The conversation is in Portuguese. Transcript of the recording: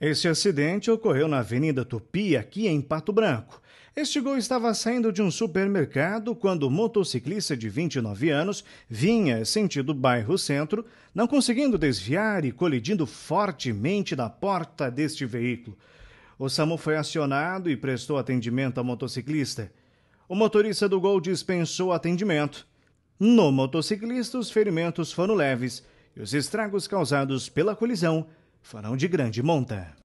Este acidente ocorreu na Avenida Tupi, aqui em Pato Branco. Este gol estava saindo de um supermercado quando o motociclista de 29 anos vinha sentido bairro centro, não conseguindo desviar e colidindo fortemente na porta deste veículo. O SAMU foi acionado e prestou atendimento ao motociclista. O motorista do gol dispensou atendimento. No motociclista, os ferimentos foram leves e os estragos causados pela colisão farão de grande monta.